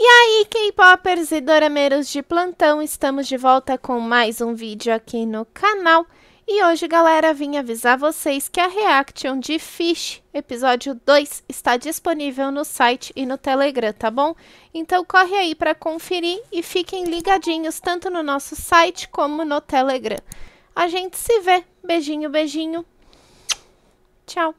E aí, K-Poppers e Dorameiros de plantão, estamos de volta com mais um vídeo aqui no canal. E hoje, galera, vim avisar vocês que a reaction de Fish, episódio 2, está disponível no site e no Telegram, tá bom? Então corre aí para conferir e fiquem ligadinhos tanto no nosso site como no Telegram. A gente se vê. Beijinho, beijinho. Tchau.